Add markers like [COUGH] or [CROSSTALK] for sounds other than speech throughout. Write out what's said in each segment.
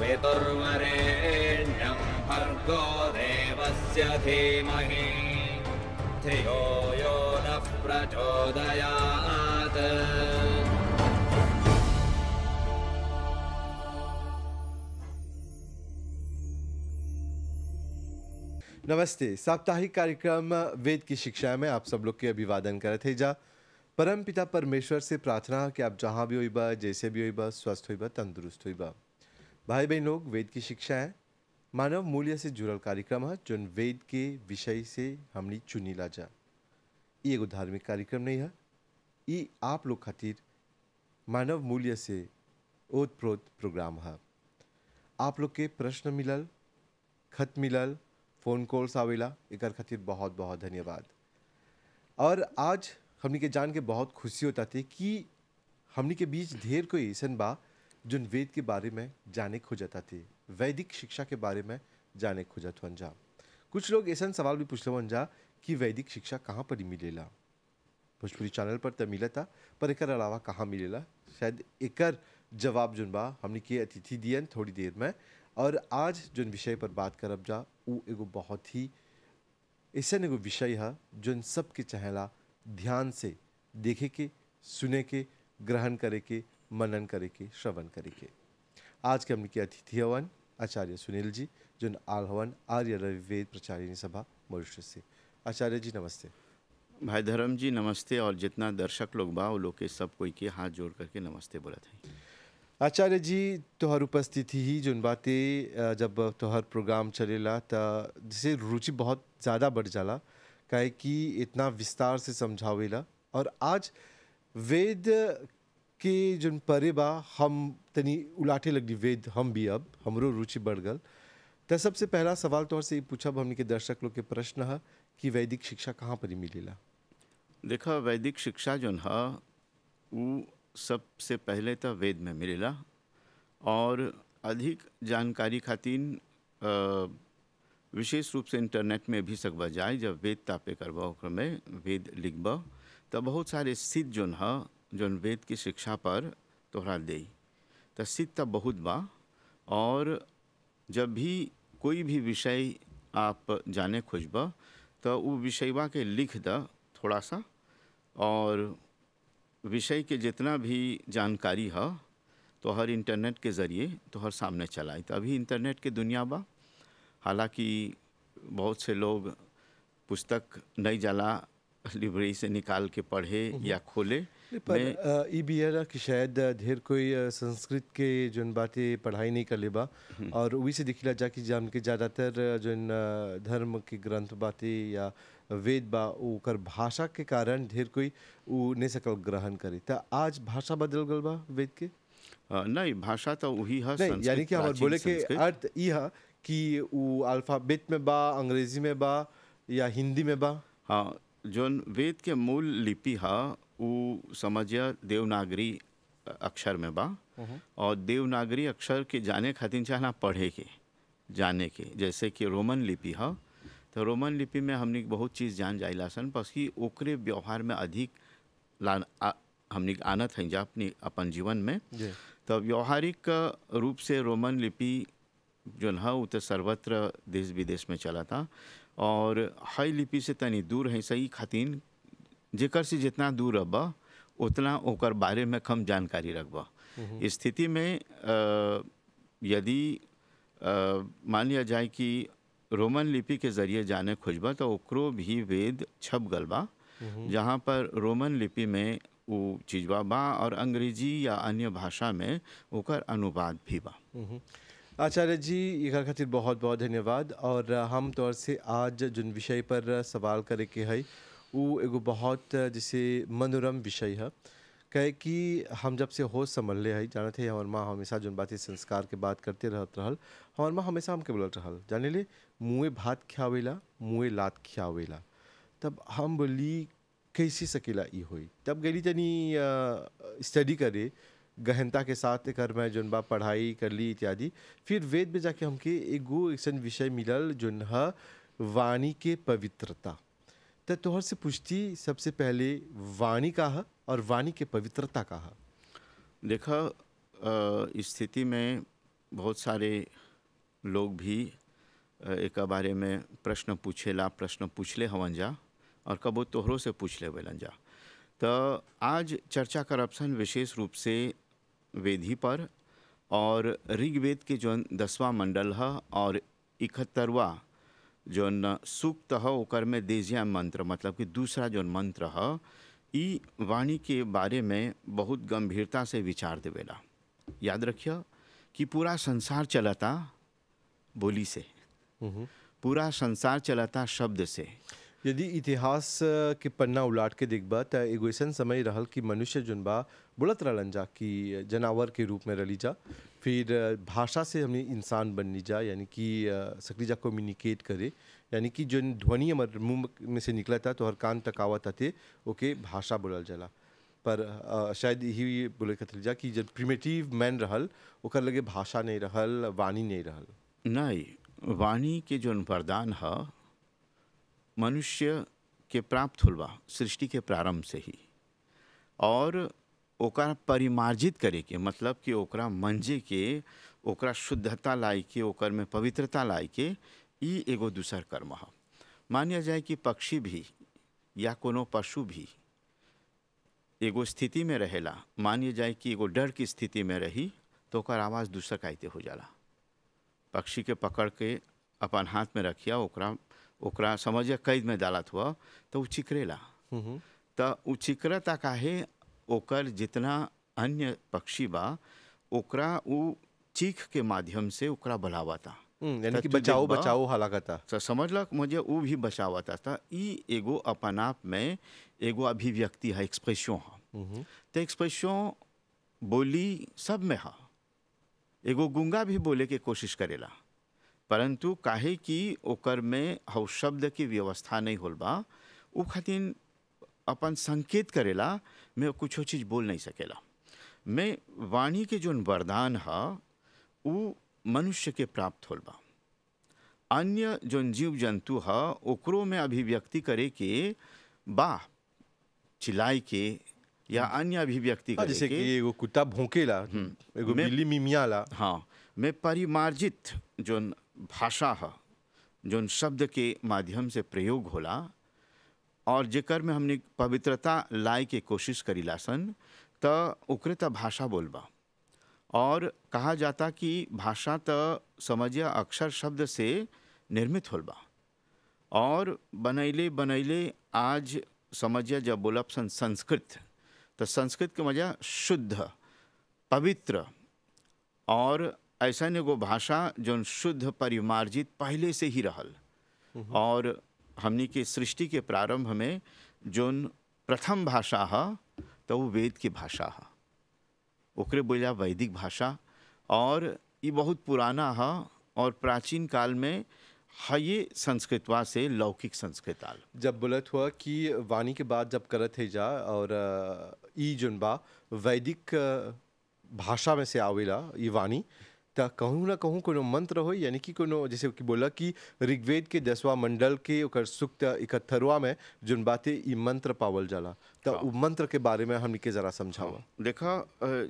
पितुर्वरेण्यम् भर्गो देवस्य धीमहि धियो यो नः प्रचोदयात् नमस्ते साप्ताहिक कार्यक्रम वेद की शिक्षा में आप सब लोग के अभिवादन करे थे जा परम पिता परमेश्वर से प्रार्थना कि आप जहाँ भी होइबा जैसे भी होइबा स्वस्थ होइबा तंदुरुस्त होइबा भाई बहन लोग वेद की शिक्षा है मानव मूल्य से जुड़ल कार्यक्रम है जो वेद के विषय से हमने चुनी ला जा ये एगो धार्मिक कार्यक्रम नहीं है ये आप लोग खातिर मानव मूल्य से ओत प्रोत प्रोग्राम है आप लोग के प्रश्न मिलल खत मिलल फ़ोन कॉल्स आवेला एक खातिर बहुत बहुत धन्यवाद और आज हमने के जान के बहुत खुशी होता थे कि हमने के बीच ढेर कोई ऐसा बा जिन वेद के बारे में जाने खोजाता थे वैदिक शिक्षा के बारे में जाने खोजा हुअनि जा कुछ लोग ऐसा सवाल भी पूछ हुअनि जा कि वैदिक शिक्षा कहाँ पर मिलेला भोजपुरी चैनल पर तो मिले था पर एक अलावा कहाँ मिलेला शायद एक जवाब जुन बा हमने के अतिथि दियन थोड़ी देर में और आज जो विषय पर बात करब जा वो एगो बहुत ही ऐसा एगो विषय है जोन सबके चहला ध्यान से देखे के सुने के ग्रहण करे के मनन करे के श्रवण करे के आज के हमने किया अतिथि हवन आचार्य सुनील जी जो आह्वान आर्य रविवेद प्रचारिणी सभा मनुष्य से आचार्य जी नमस्ते भाई धर्म जी नमस्ते और जितना दर्शक लोग बा वो लोग के सब कोई के हाथ जोड़ करके नमस्ते बोला थे आचार्य जी तोहर उपस्थिति ही जो बातें जब तोहर प्रोग्राम चलेला तो जिसे रुचि बहुत ज़्यादा बढ़ जाला कहे कि इतना विस्तार से समझावेला और आज वेद कि परे बा हम तनी उलाटे लगनी वेद हम भी अब हमरो रुचि बढ़ गल तो सबसे पहला सवाल तौर से पूछब हमने के दर्शक लोग के प्रश्न है कि वैदिक शिक्षा कहाँ पर मिलेला देखा वैदिक शिक्षा जो है वो सबसे पहले तो वेद में मिलेला और अधिक जानकारी खातिर विशेष रूप से इंटरनेट में भी सकबा जाए जब वेद तापे करबा में वेद लिखब तो बहुत सारे सिद्ध जो है जौन वेद की शिक्षा पर तोहरा दे तो सिद्ध बहुत बा और जब भी कोई भी विषय आप जाने खोजब तो वो विषयवा के लिख द थोड़ा सा और विषय के जितना भी जानकारी है तो हर इंटरनेट के ज़रिए तो हर सामने चलाए तो अभी इंटरनेट के दुनिया बा हालांकि बहुत से लोग पुस्तक नहीं जला [LAUGHS] लाइब्रेरी से निकाल के पढ़े या हम्म। खोले पर ई बी एल कि शायद ढेर कोई संस्कृत के जो बातें पढ़ाई नहीं कर लेबा हम्म। और वही से देखिला जाकि जान के ज़्यादातर जो धर्म के ग्रंथ बाटे या वेद बा ओकर भाषा के कारण ढेर कोई उ नहीं सकल ग्रहण करे तो आज भाषा बदल गल बा वेद के नहीं भाषा तो वही है यानी कि हमारे बोले के अर्थ ई हा कि वो अल्फ़ाबेट में बा अंग्रेजी में बा या हिंदी में बा हाँ जोन वेद के मूल लिपि है उ समझिया देवनागरी अक्षर में बा हम्म। और देवनागरी अक्षर के जाने खातिर चाहना पढ़े के जाने के जैसे कि रोमन लिपि है हाँ। तो रोमन लिपि में हमने बहुत चीज़ जान जाइला सन बस कि ओकरे व्यवहार में अधिक ला हमने आनत है जा अपनी अपन जीवन में तो व्यवहारिक रूप से रोमन लिपि जो है हाँ, वो तो सर्वत्र देश विदेश में चला था और हई लिपि से तनी दूर है सही खातिन जेकर से जितना दूर रह उतना ओकर बारे में कम जानकारी रखबह स्थिति में यदि मान लिया जाए कि रोमन लिपि के ज़रिए जाने खोजबा तो ओकरो भी वेद छप गल बा जहाँ पर रोमन लिपि में वो चीजवा बा और अंग्रेजी या अन्य भाषा में ओकर अनुवाद भी बा आचार्य जी एक खातिर बहुत बहुत धन्यवाद और हम तौर से आज जिन विषय पर सवाल करे के है उ एगो बहुत जैसे मनोरम विषय है कहे कि हम जब से होश संभल है जानते हैं हमारे माँ हमेशा जो बात संस्कार के बात करते रहत रहल हमार माँ हमेशा हमके बोलत रहल जान ली मुँहे भात खियावेला मुँह लात खियावेला तब हम बोली कैसे सकेला ई हुई तब गली जनी स्टडी करे गहनता के साथ कर मैं जो बा पढ़ाई कर ली इत्यादि फिर वेद में जाके हमके एगो ऐसा विषय मिलल जो है वाणी के पवित्रता तो तोहर से पूछती सबसे पहले वाणी का है और वाणी के पवित्रता का है देखा स्थिति में बहुत सारे लोग भी एक बारे में प्रश्न पूछेला प्रश्न पूछले हवन जा और कबो तोहरों से पूछ ले वेलन जा तो आज चर्चा करप्शन विशेष रूप से वेदी पर और ऋग्वेद के जो दसवां मंडल है और इकहत्तरवा जो सूक्त हो में देजिया मंत्र मतलब कि दूसरा जो मंत्र है ई वाणी के बारे में बहुत गंभीरता से विचार देवेला याद रखियो कि पूरा संसार चलता बोली से हम्म। पूरा संसार चलता शब्द से यदि इतिहास के पन्ना उलाट के देखबा त एगो ऐसा समय रहा कि मनुष्य जुनबा बुलत रलन जा कि जनावर के रूप में रली जा फिर भाषा से हमें इंसान बननी जाए यानी कि सक्रिय जा कम्युनिकेट करे यानी कि जो ध्वनि हमारे मुंह में से निकला था तो हर कान तक था थे ओके भाषा बोलल जाला पर आ, शायद यही बोले कथल जा कि जब प्रिमेटिव मैन रहल ओकर लगे भाषा नहीं रहल वाणी नहीं रहल नहीं वाणी के जो वरदान है मनुष्य के प्राप्त हुआ सृष्टि के प्रारंभ से ही और ओकरा परिमार्जित करे के मतलब कि ओकरा मंजे के ओकरा शुद्धता लाए के ओकर में पवित्रता लाए के ई एगो दूसर कर्म है मान्य जाए कि पक्षी भी या कोनो पशु भी एगो स्थिति में रहेला मान्य जाए कि एगो डर की स्थिति में रही तो ओकर आवाज़ दूसर कायते हो जाला पक्षी के पकड़ के अपन हाथ में रखिया ओकरा ओकरा समझिया कैद में डालत हुआ तो उ चिकरेला तो उ चिकरता काहे ओकर जितना अन्य पक्षी बा ओकरा उ चीख के माध्यम से ओकरा बलावाता हम्म, यानी कि बचाओ बचाओ था समझ लग मुझे वो भी बचावाता था ई एगो अपन आप में एगो अभिव्यक्ति है एक्सप्रेशन है तो एक्सप्रेशन बोली सब में है एगो गुंगा भी बोले के कोशिश करेला परंतु काहे कि ओकर में हौ शब्द की व्यवस्था नहीं होल बा वो खातिर अपन संकेत करेला मैं कुछ चीज़ बोल नहीं सकेला मैं वाणी के जो वरदान है वो मनुष्य के प्राप्त होल बा अन्य जो जीव जंतु है ओकरो में अभिव्यक्ति करे के बा चिल्लाई के या हाँ। अन्य अभिव्यक्ति हाँ, करे जैसे के एगो कुत्ता भोंकेला हम्म। एगो बिल्ली मिमियाला हाँ मैं परिमार्जित जो भाषा है जो शब्द के माध्यम से प्रयोग होला और जर में हमने पवित्रता लाए के कोशिश करी लासन तकरे त भाषा बोलबा और कहा जाता कि भाषा त समझिया अक्षर शब्द से निर्मित होलबा और बनैले बनैले आज समझिया जब बोलब सन संस्कृत तो संस्कृत के मजा शुद्ध पवित्र और ऐसा एगो भाषा जो शुद्ध परिमार्जित पहले से ही रहल हम्म। और हमने के सृष्टि के प्रारंभ में जो प्रथम भाषा है तो वो वेद के भाषा है ओकरे बोला वैदिक भाषा और ये बहुत पुराना है और प्राचीन काल में है ये संस्कृतवा से लौकिक संस्कृत आल जब बुलत हुआ कि वाणी के बाद जब करत है जा और ई जुनबा वैदिक भाषा में से आवेला ये वाणी कहूँ ना कहूँ कोनो मंत्र हो यानी कि कोनो जैसे कि बोला कि ऋग्वेद के दसवा मंडल के ओकर इकहत्तरवा में जो बातें ई मंत्र पावल जाला तो उ मंत्र के बारे में हम के जरा समझाओ हाँ। देखा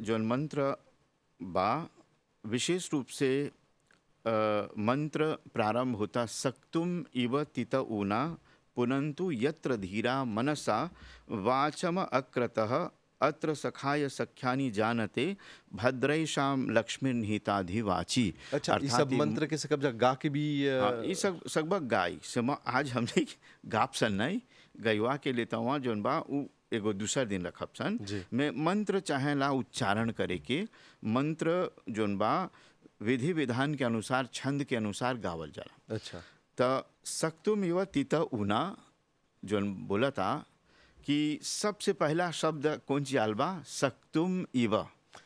जौन मंत्र बा विशेष रूप से आ, मंत्र प्रारंभ होता सक्तुम इव तित ऊना पुनंतु यत्र धीरा मनसा वाचम अक्रतः अत्र सखाय सख्यानी जानते भद्रैशाम लक्ष्मी निहिताधिवाची अच्छा ये सब मंत्र के सब गा के भी ये हाँ, सब सगभग गाई आज हमने गाप सन नहीं गयवा के लेता हुआ जोन बा एगो दूसर दिन रखब सन में मंत्र चाहे ला उच्चारण करे के मंत्र जोन बा विधि विधान के अनुसार छंद के अनुसार गावल जाला अच्छा त सक्तुम युवा तीता उना जोन बोला था कि सबसे पहला शब्द कौन चियाल बा सकतुम इव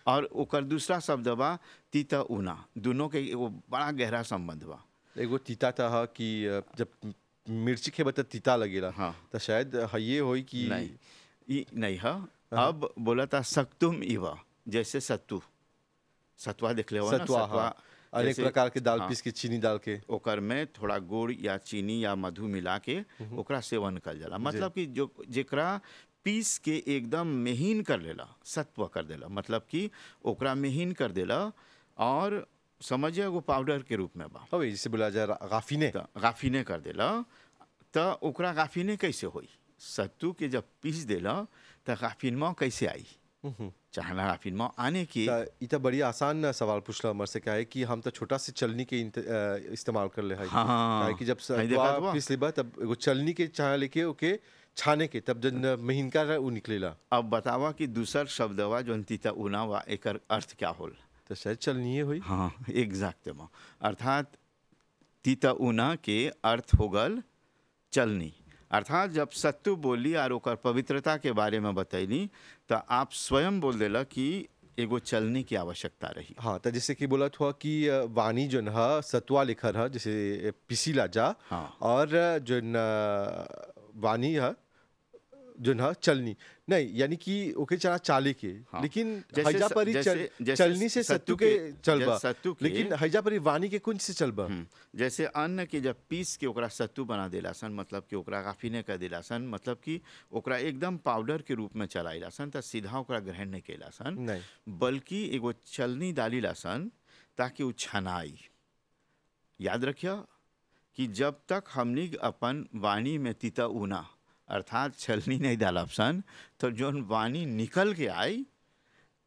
और ओकर दूसरा शब्द बा तीता उना दोनों के एगो बड़ा गहरा संबंध बा एगो तीता था कि जब मिर्ची खेब त तीता लगेला हाँ तो शायद ये हो कि नहीं इ, नहीं हा अब बोला था सकतुम इव जैसे सत्तु सतुआ देख ले सतुआ, हाँ। अनेक प्रकार के दाल हाँ, पीस के चीनी डाल के ओकर में थोड़ा गुड़ या चीनी या मधु मिला के हम्म। ओकरा सेवन कर जला मतलब कि जो जेकरा पीस के एकदम महीन कर लेला सत्व कर देला मतलब कि ओकरा महीन कर देला और समझिए वो पाउडर के रूप में बा अब इसे बोला जाए गाफिने गाफिने कर देला तो ओकरा गाफिने कैसे होई सत्तू के जब पीस देला तो गाफिनमा कैसे आई हम्म। चाहना फिल्म आने की इतना बड़ी आसान सवाल पूछला हमारे से क्या है कि हम तो छोटा से चलनी के इस्तेमाल कर ले है हाँ, कि जब तो पिछली बार तब वो चलनी के चाह लेके ओके छाने के तब जन महीनका वो ला अब बतावा कि दूसर शब्द हुआ जो तीता उना हुआ एक अर्थ क्या होल तो शायद चलनी हुई हाँ एग्जैक्ट अर्थात तीता उना के अर्थ होगल चलनी अर्थात जब सत्तु बोली और ओकर पवित्रता के बारे में बतैली तो आप स्वयं बोल दिल कि एगो चलने की आवश्यकता रही हाँ तो जैसे कि बोला हुआ कि वाणी जो है सतुआ लिखल है जैसे पिसीला जा हाँ। और जो वाणी है जो ना चलनी नहीं यानी कि ओके चला चाली के हाँ। लेकिन हैजा परी चल, चलनी से सत्तू के चलबा सत्तू के, लेकिन हैजा परी वानी के कुंज से चलबा हम्म। जैसे अन्न के जब पीस के ओकरा सत्तू बना दिलासन मतलब कि ओकरा गाफिने कर दिलासन मतलब कि ओकरा एकदम पाउडर के रूप में चलाइलासन तो सीधा ओकरा ग्रहण नहीं कैलासन बल्कि एगो चलनी डाली लासन ताकि वो छनाई याद रखिए कि जब तक हमने अपन वाणी में तीता ऊना अर्थात छलनी नहीं डाल ऑप्शन तो जो वाणी निकल के आई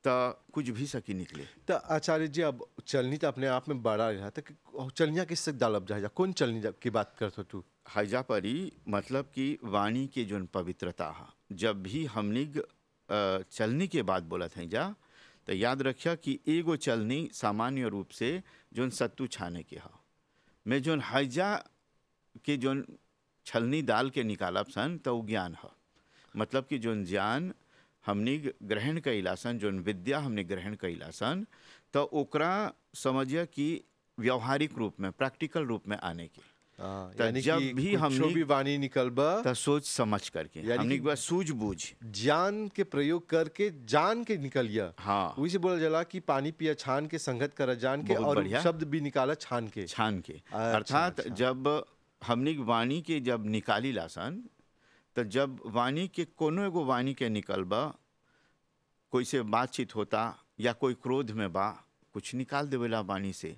तो कुछ भी सकी निकले तो आचार्य जी अब चलनी तो अपने आप में बड़ा रहा था तो कि चलनिया किससे डालब जाए कौन चलनी की बात करते तू हजा परी मतलब कि वाणी के जो पवित्रता है जब भी हमने चलनी के बात बोला था जा तो याद रखिया कि एगो चलनी सामान्य रूप से जो सत्तू छाने के हा मैं जो हजा के जो छलनी डाल के निकालब सन तो ज्ञान है मतलब कि जो ज्ञान हमने ग्रहण कैला सन जो विद्या हमने ग्रहण कैला सन तो ओकरा समझिए कि व्यवहारिक रूप में प्रैक्टिकल रूप में आने के हाँ, तो जब भी हम भी वाणी निकल तो सोच समझ करके सूझबूझ ज्ञान के प्रयोग करके जान के निकलिया हाँ वही से बोला जाला कि पानी पिया छान के संगत करा जान के और शब्द भी निकाला छान के छान के अच्छा, अर्थात अच्छा। जब हमने वाणी के जब निकाली लासन तो जब वाणी के कोनो एगो वाणी के निकल बा कोई से बातचीत होता या कोई क्रोध में बा कुछ निकाल देवेला वाणी से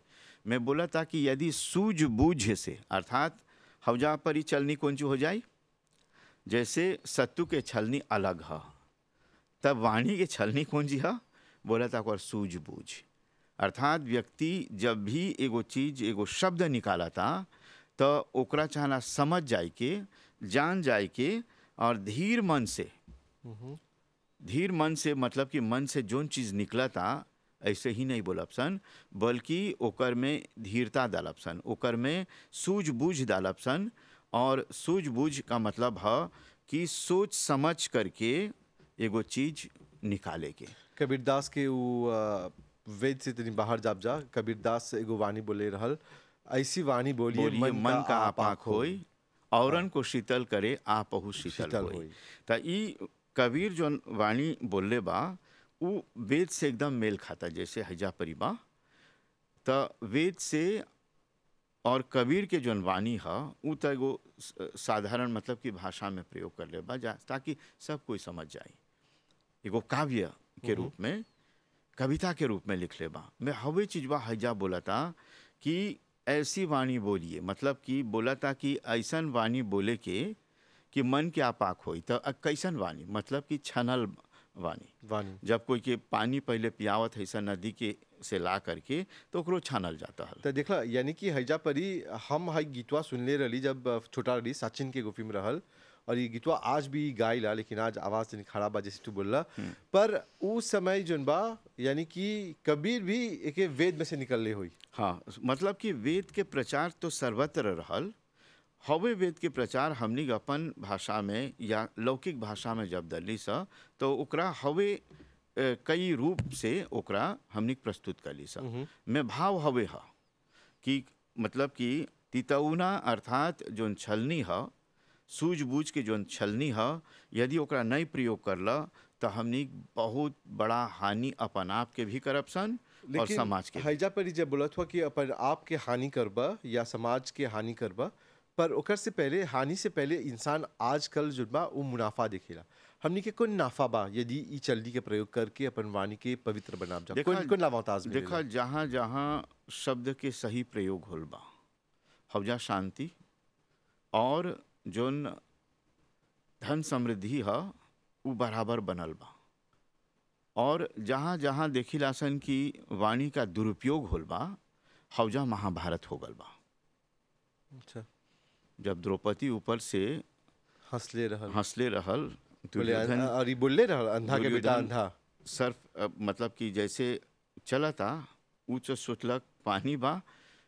मैं बोला था कि यदि सूझबूझ से अर्थात हवजा पर ही चलनी कौन हो जाए जैसे सत्तु के छलनी अलग है तब वाणी के छलनी कौन जी है बोला था और सूझबूझ अर्थात व्यक्ति जब भी एगो चीज़ एगो शब्द निकाला था तो चाहना समझ जाए के जान जाए के और धीर मन से हम्म। धीर मन से मतलब कि मन से जोन चीज़ निकला था ऐसे ही नहीं बोलब सन बल्कि ओकर में धीरता डालब सन ओकर में सूझबूझ डालब सन और सूझबूझ का मतलब है कि सोच समझ करके एगो चीज निकाले के कबीरदास के वेद से तनी बाहर जाब जा कबीरदास एगो वाणी बोले रहल ऐसी वाणी बोलिए मन, मन का आपाक होई औरन को शीतल करे आपहु शीतल, शीतल होई त ई कबीर जो वाणी बोलले बा वो वेद से एकदम मेल खाता जैसे हजा परिबा त वेद से और कबीर के जौन वाणी है वो तो एगो साधारण मतलब की भाषा में प्रयोग कर ले बा जा ताकि सब कोई समझ जाए एगो काव्य के हम्म। रूप में कविता के रूप में लिख ले बा मैं हवे चीज बा हजा बोला था कि ऐसी वाणी बोलिए मतलब कि बोला था कि ऐसा वाणी बोले के कि मन के आपाक हो तो कैसन वाणी मतलब कि छनल वाणी वाणी जब कोई के पानी पहले पियावत है ऐसा नदी के से ला करके तो करो छानल जाता है तो देख यानी कि हैजा परी हम हाई गीतवा सुनले रही जब छोटा रही सचिन के गुफी में रहल और ये गीतवा आज भी ला लेकिन आज आवाज़ तो खराब जैसे तू बोलला हम्म। पर उस समय जो बा यानी कि कबीर भी एक वेद में से ले हुई हाँ मतलब कि वेद के प्रचार तो सर्वत्र रहल हवे वेद के प्रचार हमने अपन भाषा में या लौकिक भाषा में जब दली सा तो ओकरा हवे कई रूप से ओकरा हमने प्रस्तुत कली सा हम्म। में भाव हवे हा कि मतलब कि तितौना अर्थात जो छलनी है सूझबूझ के जौन छलनी है यदि ओकरा नहीं प्रयोग ल तो हमनी बहुत बड़ा हानि अपन आप के भी करप्शन और समाज के हैजा पर जब बोलत हुआ कि अपन आप के हानि करब या समाज के हानि करब पर ओकर से पहले हानि से पहले इंसान आजकल जुड़बा वो मुनाफा देखेला हमनी के कोई नाफा बा यदि ई चलनी के प्रयोग करके अपन वाणी के पवित्र बना जा देखा जहाँ जहाँ शब्द के सही प्रयोग होल बा हौजा शांति और जोन धन समृद्धि है वो बराबर बनल बा और जहाँ जहाँ देखिलासन की वाणी का दुरुपयोग होल बा हौजा महाभारत हो गल बा अच्छा जब द्रौपदी ऊपर से हंसले रहल हंसले रहल दुर्योधन और ये बोलले रहल अंधा के बेटा अंधा सर्फ मतलब कि जैसे चला था ऊँच सोचलक पानी बा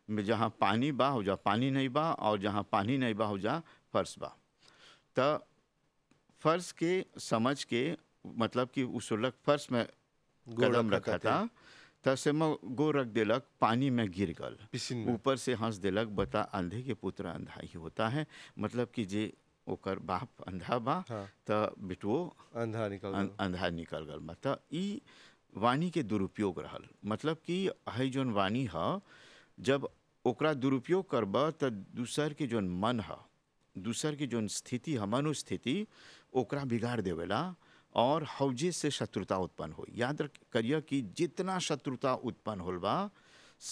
में जहाँ पानी बा हो जा पानी नहीं बा और जहाँ पानी नहीं बा हो जा फ़र्ज़ बा त फ़र्ज़ के समझ के मतलब कि उसलक फ़र्श में कदम रखा था तसे में गो रख दिलक पानी में गिर गल ऊपर से हंस दिलक बता अंधे के पुत्र अंधा ही होता है मतलब कि जे ओकर बाप अंधा बा हाँ। त अंधा निकल अं अंधा निकल गल मत ई वाणी के दुरुपयोग रहल मतलब कि है जोन वाणी ह जब ओकरा दुरुपयोग करब त दूसर के जोन मन है दूसर की जो स्थिति हम अनुस्थिति ओकरा बिगाड़ देवेला और हौजे से शत्रुता उत्पन्न हो याद करिए कि जितना शत्रुता उत्पन्न होल बा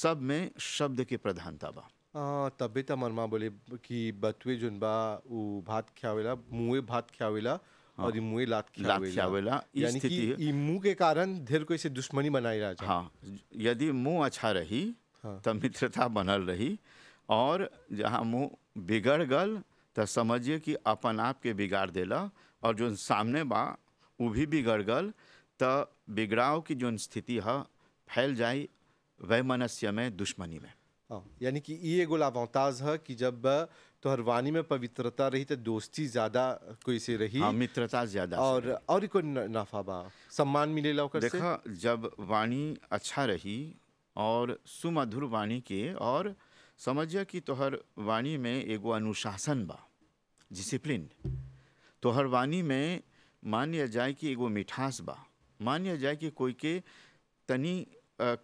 सब में शब्द के प्रधानता बा आ, तबे त मनमा बोले कि बतवे जुन बा उ भात खियावेला मुए भात खियावेला हाँ। और मुए लात खियावेला यानी कि मुंह के कारण धीर कोई से दुश्मनी बनाई रहा हाँ यदि मुंह अच्छा रही हाँ। तब मित्रता बनल रही और जहाँ मुंह बिगड़ गल तो समझिए कि अपन आप के बिगाड़ दिल और जो सामने बा वो भी बिगड़ गल तो बिगड़ाव की जो स्थिति है फैल जाए मनुष्य में दुश्मनी में हाँ, यानी कि ये एगो लावांताज है कि जब तोहर वाणी में पवित्रता रही तो दोस्ती ज्यादा कोई से रही हाँ, मित्रता ज्यादा और और कोई नफा बा सम्मान मिले ओकर देखा जब वाणी अच्छा रही और सुमधुर वाणी के और समझिए कि तोहर वाणी में एगो अनुशासन बा डिसिप्लिन तो हर वानी में मान्य जाए कि एगो मिठास बा मान्य जाए कि कोई के तनी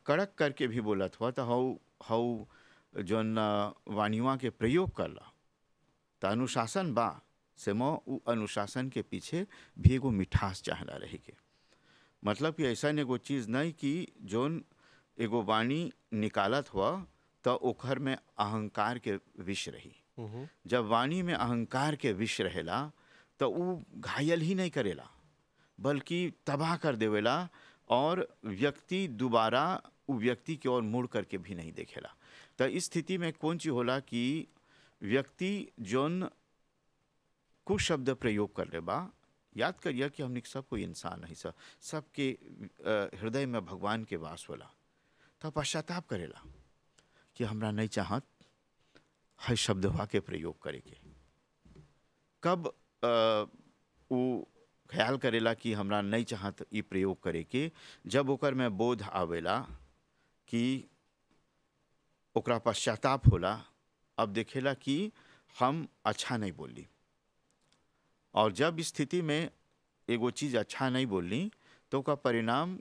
कड़क करके भी बोलत हुआ तो हाउ हाउ जौन वाणियों के प्रयोग कर तो अनुशासन बा से मो उ अनुशासन के पीछे भी एगो मिठास चाहला रह के मतलब कि ऐसा एगो चीज़ नहीं कि जौन एगो वाणी निकालत हुआ तो ओखर में अहंकार के विष रही जब वाणी में अहंकार के विष रहेला तो वो घायल ही नहीं करेला बल्कि तबाह कर देवेला और व्यक्ति दोबारा वो व्यक्ति की ओर मुड़ करके भी नहीं देखेला तो इस स्थिति में कौन चीज होला कि व्यक्ति जौन कुशब्द प्रयोग कर ले बा याद करिए कि हमने सब कोई इंसान है सब सबके हृदय में भगवान के वास होला तो पश्चाताप करेला कि हमरा नहीं चाहत हर शब्द वाक्य प्रयोग करे के कब वो ख्याल करेला कि हमरा नहीं चाहत ये प्रयोग करे के जब ओकर में बोध आवेला कि ओकरा पश्चाताप होला अब देखेला कि हम अच्छा नहीं बोली और जब स्थिति में एगो चीज़ अच्छा नहीं बोली तो का परिणाम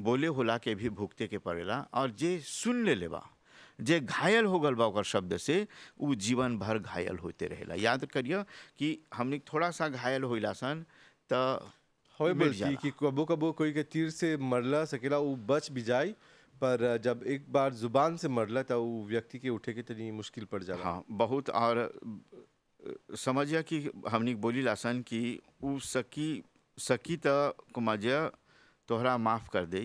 बोले होला के भी भुगते के पड़ेला और जे सुन ले लेवा जे घायल हो गल बा शब्द से उ जीवन भर घायल होते रहे याद करिए कि हमने थोड़ा सा घायल हो सन तो कि कबो कबो कोई के तीर से मरला सकेला वो बच भी जाए पर जब एक बार जुबान से मरला तो वो व्यक्ति के उठे के तरी मुश्किल पड़ जाए हाँ बहुत और समझिए कि हमने बोली लासन कि वो सकी सकी तो कुमाजिया तोहरा माफ़ कर दे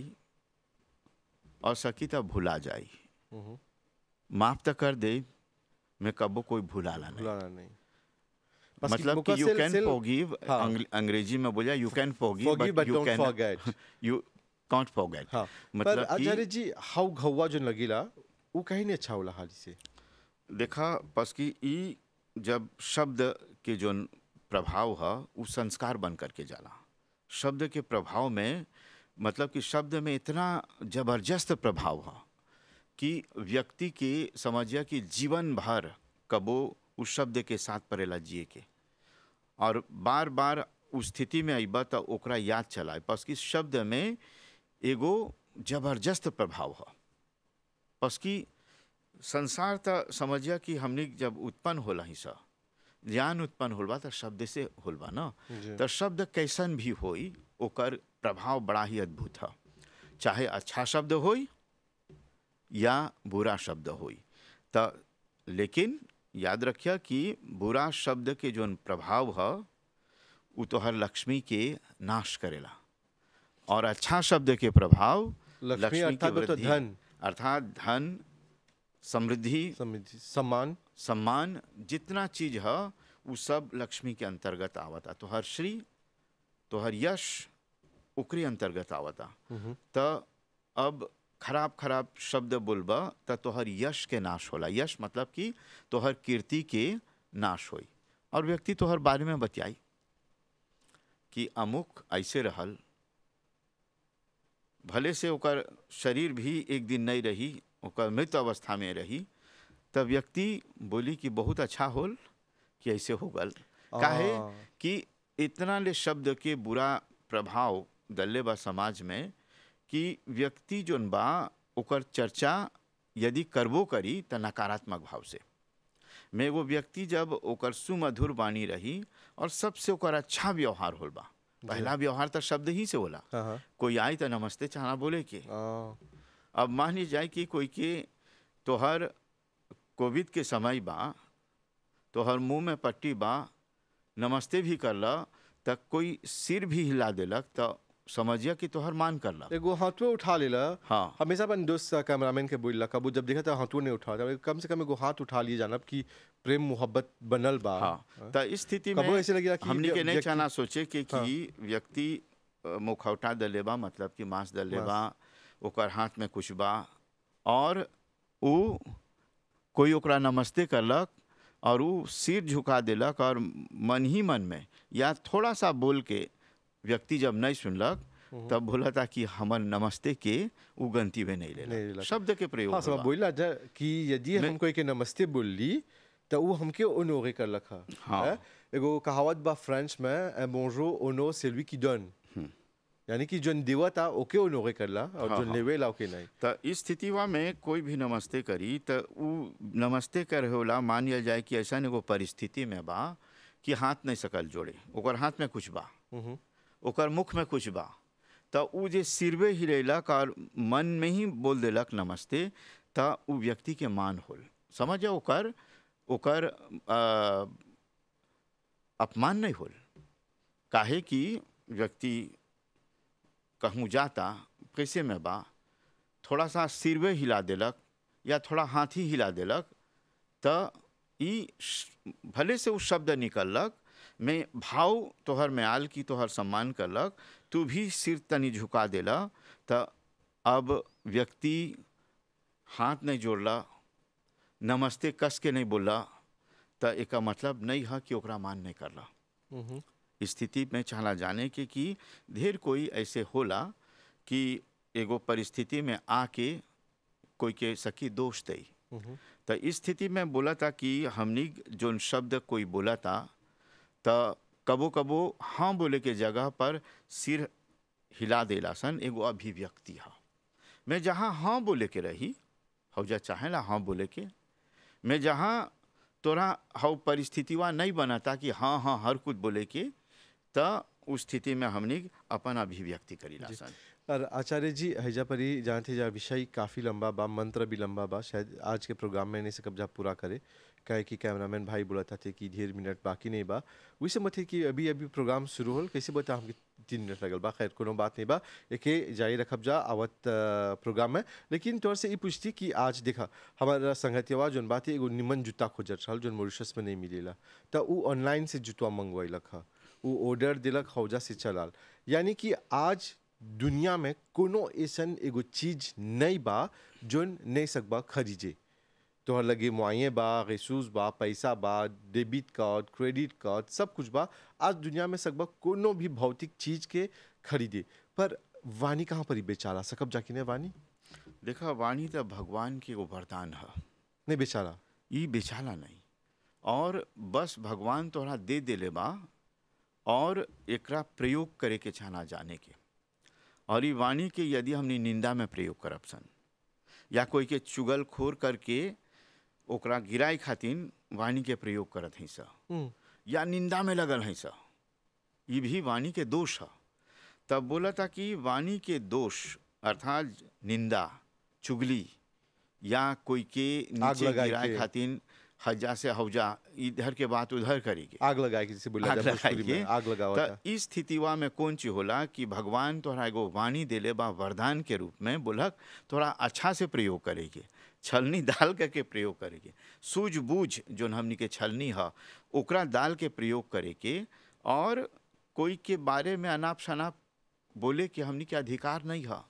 और सकी तो भुला जाई हम्म। माफ तो कर दे मैं कबो कोई भुलाला नहीं भुलाला नहीं मतलब कि यू कैन फॉरगिव अंग्रेजी में बोला you can forgive but you can forget you can't forget मतलब आचार्य जी हाउ घवा जो लगीला वो कहीं नहीं अच्छा होला हाल से देखा बस कि ई जब शब्द के जो प्रभाव है वो संस्कार बन करके जाला शब्द के प्रभाव में मतलब कि शब्द में इतना जबरदस्त प्रभाव है कि व्यक्ति के समझिए कि जीवन भर कबो उस शब्द के साथ पड़ेला जिए के और बार बार उस स्थिति में अब तो ओकरा याद चलाए बस कि शब्द में एगो जबरदस्त प्रभाव है बस कि संसार तो समझिए कि हमने जब उत्पन्न हो ही सा ज्ञान उत्पन्न होलबा तो शब्द से होलबा ना तो शब्द कैसन भी होई ओकर प्रभाव बड़ा ही अद्भुत है चाहे अच्छा शब्द होई या बुरा शब्द हो लेकिन याद रखिए कि बुरा शब्द के जो प्रभाव है वो तो हर लक्ष्मी के नाश करेला और अच्छा शब्द के प्रभाव लक्ष्मी, लक्ष्मी के तो धन अर्थात धन समृद्धि समृद्धि सम्मान सम्मान जितना चीज है वो सब लक्ष्मी के अंतर्गत आवता तो हर श्री तो हर यश उकरी अंतर्गत आवता तो अब खराब खराब शब्द बोलब तो तोहर यश के नाश होला यश मतलब कि तोहर कीर्ति के नाश होई और व्यक्ति तोहर बारे में बतियाई कि अमुक ऐसे रहल भले से ओकर शरीर भी एक दिन नहीं रही ओकर मृत अवस्था में रही तब व्यक्ति बोली कि बहुत अच्छा होल कि ऐसे हो गल काहे कि इतना ले शब्द के बुरा प्रभाव दल्ले बा समाज में कि व्यक्ति जोन बा ओकर चर्चा यदि करबो करी तो नकारात्मक भाव से मैं एगो व्यक्ति जब ओकर सुमधुर वाणी रही और सबसे ओकर अच्छा व्यवहार होल बा पहला व्यवहार तो शब्द ही से होला हाँ, हाँ। कोई आई तो नमस्ते चाहना बोले के अब मान जाए कि कोई के तोहर कोविड के समय बा तोहर मुंह में पट्टी बा नमस्ते भी ला तक कोई सिर भी हिला दिलक तो समझिया कि तोहर मान ला एगो हाथवे उठा लेला हाँ हमेशा अपन दोस्त कैमरामैन के बोलला कबू जब देखा तो हाथों नहीं उठा था कम से कम एगो हाथ उठा लिए जानब कि प्रेम मोहब्बत बनल बा हाँ तो इस स्थिति में ऐसे लगे कि हमने के नहीं चाहना सोचे कि हाँ। कि व्यक्ति मुखौटा दलेबा मतलब कि मांस दलेबा ओकर हाथ में कुछ बा और वो कोई ओकरा नमस्ते करलक और वो सिर झुका दिलक और मन ही मन में या थोड़ा सा बोल के व्यक्ति जब नहीं सुनलक हम्म। तब बोला था कि हमर नमस्ते के उ गंती में नहीं लेला शब्द के प्रयोग हाँ, बोला जा कि यदि हम कोई के नमस्ते बोल ली तो वो हमके ओनोरे कर लखा हाँ है? एगो कहावत बा फ्रेंच में बोंजो ओनो सेल्वी की डन यानी कि जो देवा था ओके ओनोरे ला और हाँ, जो हाँ। लेवे ला ओके नहीं तो इस स्थिति में कोई भी नमस्ते करी तो वो नमस्ते कर होला मान लिया जाए कि ऐसा एगो परिस्थिति में बा कि हाथ नहीं सकल जोड़े ओकर हाथ में कुछ बा हम्म। ओकर मुख में कुछ बा तो वो जे सिरवे हिलेलक और मन में ही बोल दिलक नमस्ते तो व्यक्ति के मान होल समझ ओकर ओकर अपमान नहीं होल काहे कि व्यक्ति कहूँ जाता कैसे में बा थोड़ा सा सिरवे हिला दिलक या थोड़ा हाथी हिला दिलक तो भले से वो शब्द निकलक मैं भाव तोहर मयाल की तोहर सम्मान करलक तू भी सिर तनी झुका दिल त अब व्यक्ति हाथ नहीं जोड़ला नमस्ते कस के नहीं बोल तो एक मतलब नहीं है कि ओकरा मान नहीं करला स्थिति में चाहना जाने के कि ढेर कोई ऐसे होला कि एगो परिस्थिति में आके कोई के सकी दोष दे तो इस स्थिति में बोला था कि हमने जो शब्द कोई बोला था तो कबो कबो हाँ बोले के जगह पर सिर हिला देला सन एगो अभिव्यक्ति हा मैं जहाँ हाँ बोले के रही हौजा चाहेला हाँ बोले के मैं जहाँ तोरा हौ परिस्थितिवा नहीं बना था कि हाँ हाँ हर कुछ बोले के तो उस स्थिति में हमने अपन अभिव्यक्ति करी सन और आचार्य जी हैजा परी जहाँ थे जहाँ विषय काफ़ी लंबा बा मंत्र भी लंबा बा शायद आज के प्रोग्राम में से कब्जा पूरा करे कहे कि कैमरामैन भाई बोला था थे कि ढेर मिनट बाकी नहीं बा वैसे मत कि अभी अभी प्रोग्राम शुरू होल कैसे बता हम तीन मिनट लगल बा खैर कोनो बात नहीं बा एक जारी रखब जा आवत प्रोग्राम में लेकिन तोर से ये पूछती कि आज देखा हमारा संगतिवा जो बात है एगो निमन जूता खोज रहा जो मॉरिशस में नहीं मिले तो वो ऑनलाइन से जूता मंगवैलक लख वो ऑर्डर दिलक हौजा से चलाल यानी कि आज दुनिया में कोनो ऐसा एगो चीज नहीं बा जो नहीं सकबा खरीजे तोहर लगे मुआइए बा रिसूस बा पैसा बा डेबिट कार्ड क्रेडिट कार्ड सब कुछ बा आज दुनिया में सकबा कोनो भी भौतिक चीज़ के खरीदे पर वाणी कहाँ पर बेचाला सकब जाकि नहीं वाणी देखा वाणी तो भगवान के वो वरदान है नहीं बेचारा ये बेचारा नहीं और बस भगवान तोहरा दे देले बा और एकरा प्रयोग करे के छाना जाने के और ये वाणी के यदि हमने निंदा में प्रयोग करब सन या कोई के चुगल खोर करके ओकरा गिराए खातिर वाणी के प्रयोग करत हैं सा हम्म। या निंदा में लगल हैं सा ये भी वाणी के दोष है तब बोला था कि वाणी के दोष अर्थात निंदा चुगली या कोई के नीचे गिराए खातिर हजा से हौजा इधर के बात उधर करेगी आग लगाए जैसे बोला आग लगाए आग लगाओ इस स्थितिवा में कौन चीज होला कि भगवान तोरा एगो वाणी देले बा वरदान के रूप में बोलक तोरा अच्छा से प्रयोग करेगी छलनी दाल के प्रयोग करे के सूझबूझ जो हमनी के छलनी है ओकरा दाल के प्रयोग करे के और कोई के बारे में अनाप शनाप बोले कि हमनी के अधिकार नहीं है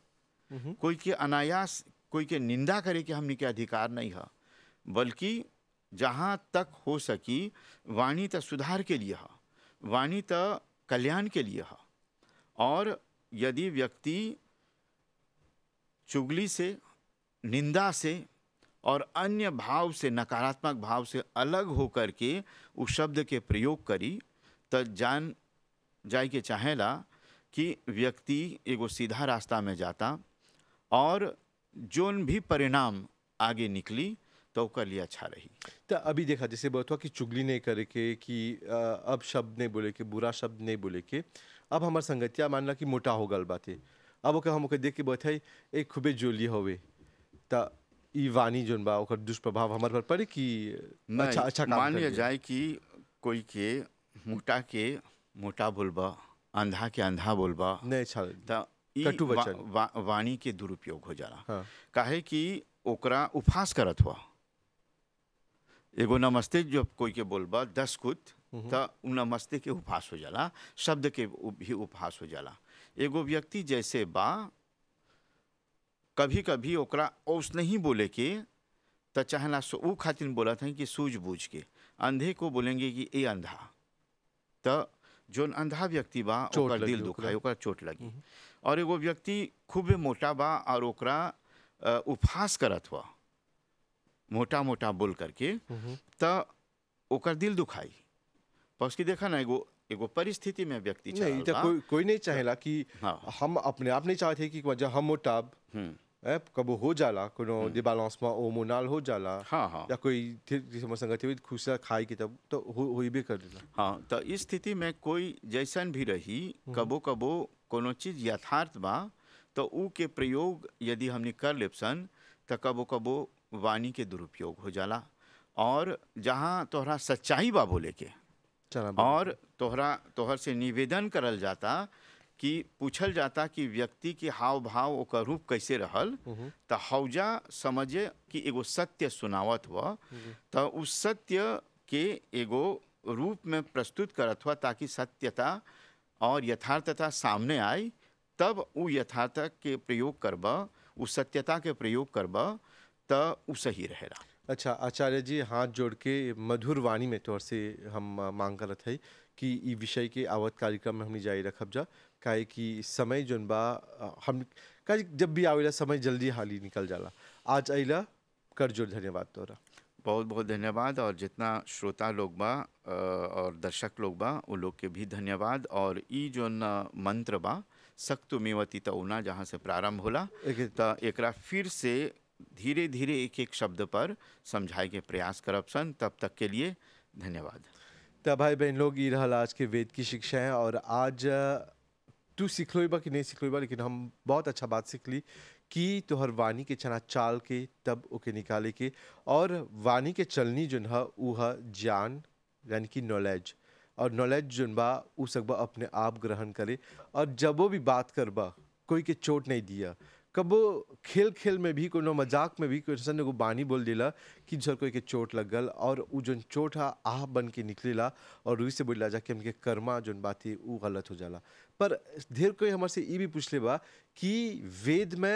कोई के अनायास कोई के निंदा करे के हमनी के अधिकार नहीं है बल्कि जहाँ तक हो सकी वाणी तो सुधार के लिए है वाणी तो कल्याण के लिए है और यदि व्यक्ति चुगली से निंदा से और अन्य भाव से नकारात्मक भाव से अलग होकर के उस शब्द के प्रयोग करी तो जान जाए के चाहेला कि व्यक्ति एगो सीधा रास्ता में जाता और जोन भी परिणाम आगे निकली तो कर लिए अच्छा रही तो अभी देखा जैसे बहुत हुआ कि चुगली नहीं करे के कि अब शब्द नहीं बोले के बुरा शब्द नहीं बोले के अब हमार संगतिया मानला कि मोटा हो गल है अब वो हम देख के बहुत है एक खूबे जोली होवे तो ई वाणी जोन बा दुष्प्रभाव हमारे पर पड़े कि अच्छा अच्छा काम मान लिया जाए कि कोई के मोटा के मोटा बोलबा अंधा के अंधा बोलबा नहीं अच्छा कटु वचन वा, वा, वाणी के दुरुपयोग हो जाला हाँ। काहे कि ओकरा उपहास करत हुआ एगो नमस्ते जो कोई के बोलबा दस कुत हम्म। तो उ नमस्ते के उपहास हो जाला शब्द के भी उपहास हो जाला एगो व्यक्ति जैसे बा कभी कभी ओकरा औसने ही बोले के तो चाहे ना वो खातिर बोलत था कि सूझबूझ के अंधे को बोलेंगे कि ए अंधा तो जो अंधा व्यक्ति बा ओकर दिल दुखाई ओकर चोट लगी हम्म। और एगो व्यक्ति खूब मोटा बा और ओकरा उपहास करत हुआ मोटा मोटा बोल करके तो ओकर दिल दुखाई पर उसकी देखा ना एगो एगो परिस्थिति में व्यक्ति नहीं कोई कोई नहीं चाहेला कि हाँ। हम अपने आप नहीं चाहते कि जब हम मोटा eh, kama hojala kuna hmm. debalance ma जाला हाँ हाँ या कोई संगति खुशा खाई की तब तो हो, हो भी कर देला हाँ तो इस स्थिति में कोई जैसन भी रही hmm. कबो कबो कोनो चीज़ यथार्थ बा तो ऊ के प्रयोग यदि हमने कर लेपसन तो कबो कबो वाणी के दुरुपयोग हो जाला और जहाँ तोहरा सच्चाई बा बोले के और तोहरा तोहर से निवेदन करल जाता कि पूछल जाता कि व्यक्ति के हाव भाव ओकर रूप कैसे रहल तो हौजा समझे कि एगो सत्य सुनावत हुआ तो उस सत्य के एगो रूप में प्रस्तुत करत हुआ ताकि सत्यता और यथार्थता सामने आई तब उ यथार्थ के प्रयोग करब उ सत्यता के प्रयोग करब तो उ सही रहेला अच्छा आचार्य जी हाथ जोड़ के मधुर वाणी में तौर से हम मांग करत है कि विषय के आवत कार्यक्रम में हम जारी रखब जा काहे कि समय जोन बा हम का जब भी आवेला समय जल्दी हाली निकल जाला आज आइला कर जोर धन्यवाद तोरा बहुत बहुत धन्यवाद और जितना श्रोता लोग बा और दर्शक लोग बा उन लोग के भी धन्यवाद और ई जोन मंत्र बा सख्त मेवती उना जहाँ से प्रारंभ होला तो एक फिर से धीरे धीरे एक एक शब्द पर समझाए के प्रयास करब सन तब तक के लिए धन्यवाद तब भाई बहन लोग ये रहा आज के वेद की शिक्षाएं और आज तू सीख लो बा कि नहीं सीख लो बा लेकिन हम बहुत अच्छा बात सीख ली कि तोहर वानी के चना चाल के तब ओके निकाले के और वानी के चलनी जो है ऊ है ज्ञान यानी कि नॉलेज और नॉलेज जो बा ऊ अपने आप ग्रहण करे और जब वो भी बात करबा कोई के चोट नहीं दिया कबो खेल खेल में भी कोनो मजाक में भी सन एगो बानी बोल दिला कि झर कोई के चोट लग गल और उ जन चोट हा आह बन के निकलेला और से बोल जा कि हमके कर्मा जन बात है उ गलत हो जाला पर ढेर कोई हमारे से ई भी पूछ ले बा कि वेद में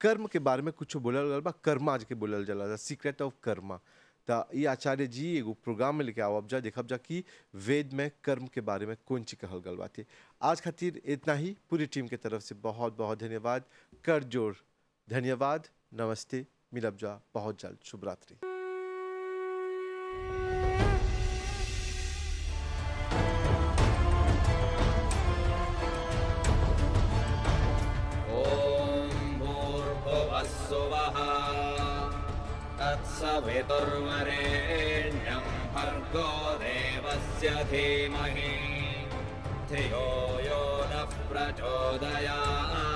कर्म के बारे में कुछ बोलल गल बा आज के बोलल जाला सीक्रेट ऑफ कर्मा ता ई आचार्य जी एगो प्रोग्राम में लेके आवब जा देखब जा कि वेद में कर्म के बारे में कौन चीज कहल गल बात आज खातिर इतना ही पूरी टीम के तरफ से बहुत बहुत धन्यवाद कर जोड़ धन्यवाद नमस्ते मिलब जा बहुत जल्द शुभरात्रि सभितुर्वरेण्यं भर्गो देवस्य धीमहि धियो यो नः प्रचोदयात्